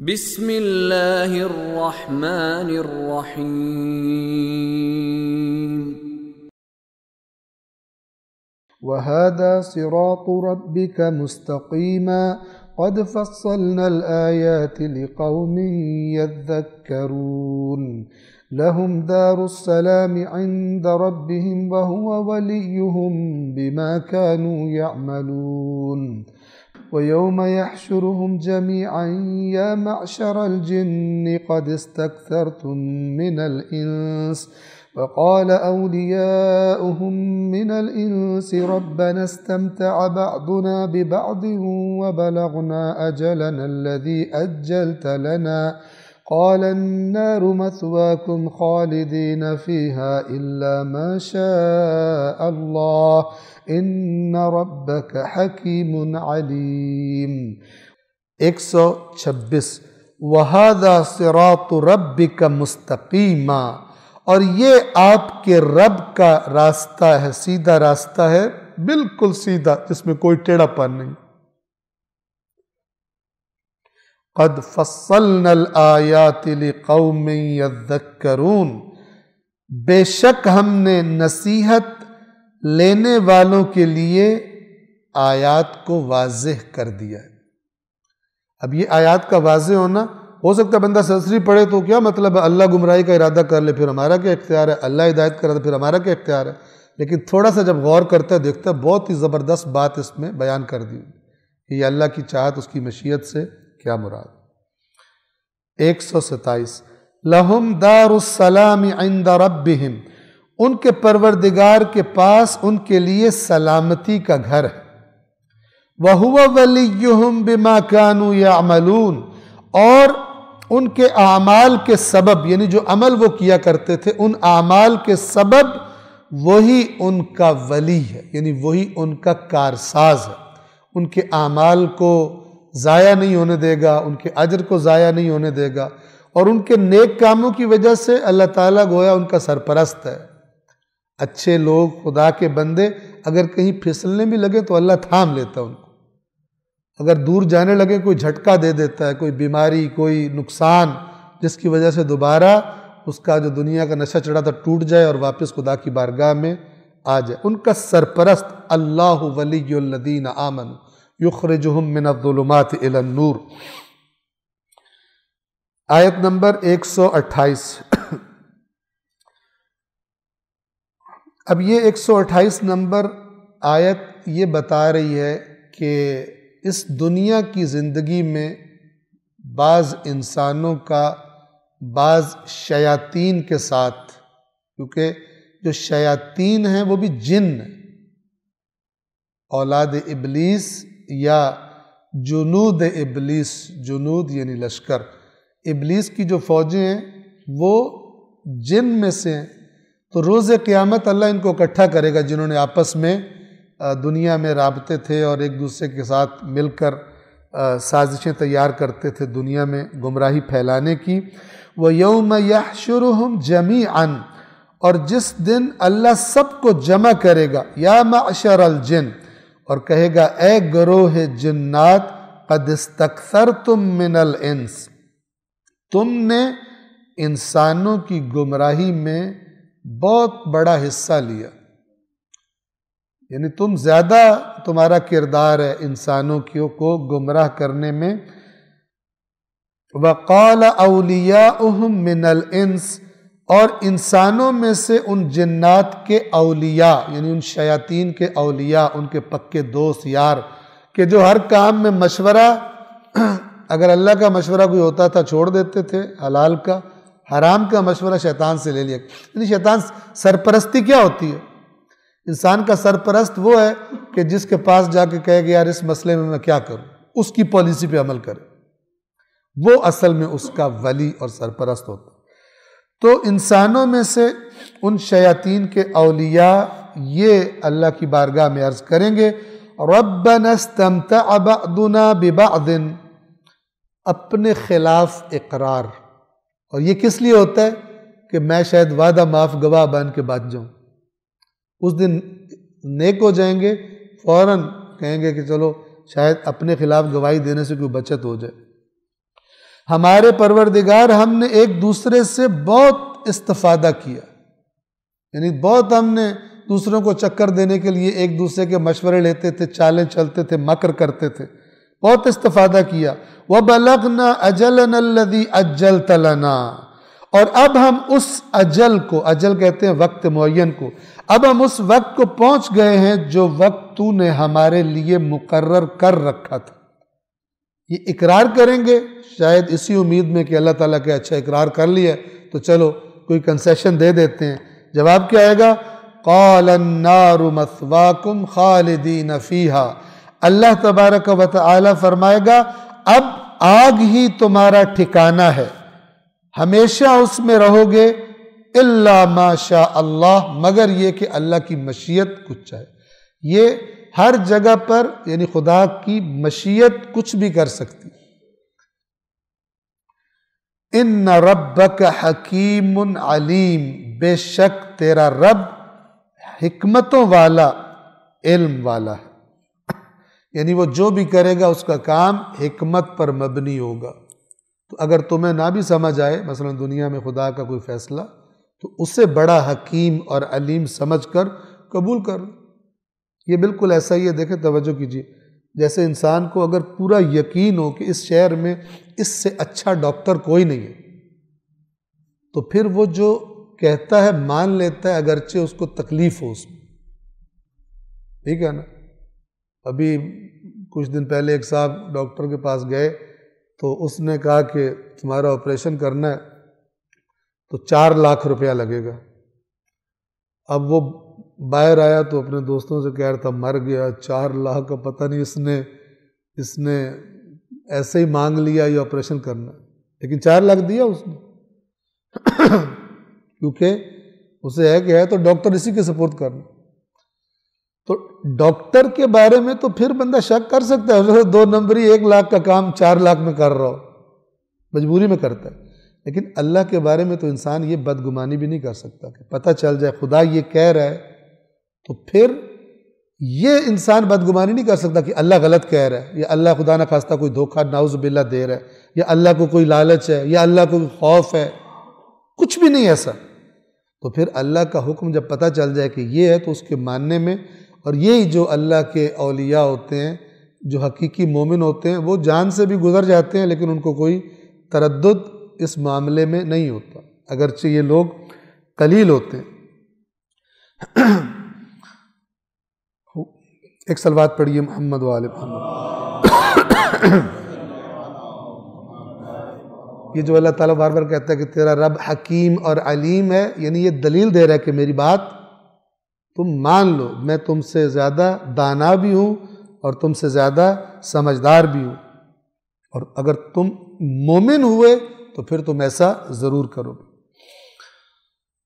بسم الله الرحمن الرحيم وهذا صراط ربك مستقيما قد فصلنا الآيات لقوم يذكرون لهم دار السلام عند ربهم وهو وليهم بما كانوا يعملون ويوم يحشرهم جميعا يا معشر الجن قد استكثرتم من الإنس وقال أولياؤهم من الإنس ربنا استمتع بعضنا ببعض وبلغنا أجلنا الذي أجلت لنا قال النار مثواكم خالدين فيها إلا ما شاء الله إن ربك حكيم عليم 126 وَهَذَا صِرَاطُ رَبِّكَ مُسْتَقِيمًا اور یہ آپ کے رب کا راستہ ہے سیدھا راستہ ہے بالکل سیدھا جس میں کوئی ٹیڑا پن نہیں قد فصلنا الآیات لقوم یذکرون بے شک ہم نے نصیحت لینے والوں کے لیے آیات کو واضح کر دیا ہے اب یہ آیات کا واضح ہونا ہو سکتا ہے بندہ سرسری پڑھے تو کیا مطلب ہے اللہ گمراہی کا ارادہ کر لے پھر ہمارا کیا اختیار ہے اللہ ہدایت کر دے پھر ہمارا کیا اختیار ہے لیکن تھوڑا سا جب غور کرتا ہے دیکھتا ہے بہت ہی زبردست بات اس میں بیان کر دی کہ اللہ کی چاہت اس کی مشیت سے کیا مراد ایک سو ستائیس لہم دارسلامی ان کے پروردگار کے پاس ان کے لیے سلامتی کا گھر ہے وَهُوَ وَلِيُّهُمْ بِمَا كَانُوا يَعْمَلُونَ اور ان کے اعمال کے سبب یعنی جو عمل وہ کیا کرتے تھے ان اعمال کے سبب وہی ان کا ولی ہے یعنی وہی ان کا کارساز ہے ان کے اعمال کو ضائع نہیں ہونے دے گا ان کے اجر کو ضائع نہیں ہونے دے گا اور ان کے نیک کاموں کی وجہ سے اللہ تعالیٰ گویا ان کا سرپرست ہے اچھے لوگ خدا کے بندے اگر کہیں پھسلنے بھی لگے تو اللہ تھام لیتا ان کو اگر دور جانے لگے کوئی جھٹکا دے دیتا ہے کوئی بیماری کوئی نقصان جس کی وجہ سے دوبارہ اس کا جو دنیا کا نشہ چڑھا تھا ٹوٹ جائے اور واپس خدا کی بارگاہ میں آ جائے ان کا سرپرست اللہ ولی الدین آمن یخرجہم من الظلمات الى النور آیت نمبر ایک سو اٹھائیس اب یہ ایک سو اٹھائیس نمبر آیت یہ بتا رہی ہے کہ اس دنیا کی زندگی میں بعض انسانوں کا بعض شیاطین کے ساتھ کیونکہ جو شیاطین ہیں وہ بھی جن اولاد ابلیس یا جنود ابلیس جنود یعنی لشکر ابلیس کی جو فوجیں ہیں وہ جن میں سے ہیں تو روز قیامت اللہ ان کو اکٹھا کرے گا جنہوں نے آپس میں دنیا میں رابطے تھے اور ایک دوسرے کے ساتھ مل کر سازشیں تیار کرتے تھے دنیا میں گمراہی پھیلانے کی وہ یوم یا شروع جمی اور جس دن اللہ سب کو جمع کرے گا یا معشر اشر الجن اور کہے گا اے گروہ جنات جنات استکثر تم من الانس تم نے انسانوں کی گمراہی میں بہت بڑا حصہ لیا یعنی تم زیادہ تمہارا کردار ہے انسانوں کیوں کو گمراہ کرنے میں وَقَالَ أَوْلِيَاؤُهُمْ مِنَ الْإِنسِ اور انسانوں میں سے ان جنات کے اولیاء یعنی ان شیاطین کے اولیاء ان کے پکے دوست یار کہ جو ہر کام میں مشورہ اگر اللہ کا مشورہ کوئی ہوتا تھا چھوڑ دیتے تھے حلال کا حرام کا مشورہ شیطان سے لے لیا یعنی شیطان سرپرستی کیا ہوتی ہے انسان کا سرپرست وہ ہے کہ جس کے پاس جا کے کہے گیا یار اس مسئلے میں میں کیا کروں اس کی پالیسی پہ عمل کرے وہ اصل میں اس کا ولی اور سرپرست ہوتا ہے تو انسانوں میں سے ان شیاطین کے اولیاء یہ اللہ کی بارگاہ میں عرض کریں گے ربنا استمتع بعضنا ببعض اپنے خلاف اقرار اور یہ کس لیے ہوتا ہے کہ میں شاید وعدہ معاف گواہ بان کے بات جاؤں اس دن نیک ہو جائیں گے فوراً کہیں گے کہ چلو شاید اپنے خلاف گواہی دینے سے کوئی بچت ہو جائے ہمارے پروردگار ہم نے ایک دوسرے سے بہت استفادہ کیا یعنی بہت ہم نے دوسروں کو چکر دینے کے لیے ایک دوسرے کے مشورے لیتے تھے چالیں چلتے تھے مکر کرتے تھے بہت استفادہ کیا وہ بلغنا اجلدی اجل تلنا اور اب ہم اس اجل کو اجل کہتے ہیں وقت معین کو اب ہم اس وقت کو پہنچ گئے ہیں جو وقت تو نے ہمارے لیے مقرر کر رکھا تھا یہ اقرار کریں گے شاید اسی امید میں کہ اللہ تعالیٰ کے اچھا اقرار کر لیا تو چلو کوئی کنسیشن دے دیتے ہیں جواب کیا آئے گا اللہ تبارک و تعالی فرمائے گا اب آگ ہی تمہارا ٹھکانہ ہے ہمیشہ اس میں رہو گے اللہ ما شاء اللہ مگر یہ کہ اللہ کی مشیت کچھ چاہے یہ ہر جگہ پر یعنی خدا کی مشیت کچھ بھی کر سکتی ان ربک حکیم علیم بے شک تیرا رب حکمتوں والا علم والا ہے یعنی وہ جو بھی کرے گا اس کا کام حکمت پر مبنی ہوگا تو اگر تمہیں نہ بھی سمجھ آئے مثلا دنیا میں خدا کا کوئی فیصلہ تو اسے بڑا حکیم اور علیم سمجھ کر قبول کر یہ بالکل ایسا ہی ہے دیکھیں توجہ کیجیے جیسے انسان کو اگر پورا یقین ہو کہ اس شہر میں اس سے اچھا ڈاکٹر کوئی نہیں ہے تو پھر وہ جو کہتا ہے مان لیتا ہے اگرچہ اس کو تکلیف ہو اس میں ٹھیک ہے نا ابھی کچھ دن پہلے ایک صاحب ڈاکٹر کے پاس گئے تو اس نے کہا کہ تمہارا آپریشن کرنا ہے تو چار لاکھ روپیہ لگے گا اب وہ باہر آیا تو اپنے دوستوں سے کہہ رہا تھا مر گیا چار لاکھ کا پتہ نہیں اس نے اس نے ایسے ہی مانگ لیا یہ آپریشن کرنا لیکن چار لاکھ دیا اس نے کیونکہ اسے ہے کہ ہے تو ڈاکٹر اسی کے سپورٹ کرنا تو ڈاکٹر کے بارے میں تو پھر بندہ شک کر سکتا ہے دو نمبری ایک لاکھ کا کام چار لاکھ میں کر رہا ہو مجبوری میں کرتا ہے لیکن اللہ کے بارے میں تو انسان یہ بدگمانی بھی نہیں کر سکتا کہ پتہ چل جائے خدا یہ کہہ رہا ہے تو پھر یہ انسان بدگمانی نہیں کر سکتا کہ اللہ غلط کہہ رہا ہے یا اللہ نہ خاصہ کوئی دھوکہ ناؤز بلّہ دے رہا ہے یا اللہ کو کوئی لالچ ہے یا اللہ کو کوئی خوف ہے کچھ بھی نہیں ایسا تو پھر اللہ کا حکم جب پتہ چل جائے کہ یہ ہے تو اس کے ماننے میں اور یہی جو اللہ کے اولیاء ہوتے ہیں جو حقیقی مومن ہوتے ہیں وہ جان سے بھی گزر جاتے ہیں لیکن ان کو کوئی تردد اس معاملے میں نہیں ہوتا اگرچہ یہ لوگ قلیل ہوتے ہیں ایک سلوات پڑھیے محمد محمد یہ جو اللہ تعالیٰ بار بار کہتا ہے کہ تیرا رب حکیم اور علیم ہے یعنی یہ دلیل دے رہا ہے کہ میری بات تم مان لو میں تم سے زیادہ دانا بھی ہوں اور تم سے زیادہ سمجھدار بھی ہوں اور اگر تم مومن ہوئے تو پھر تم ایسا ضرور کرو گے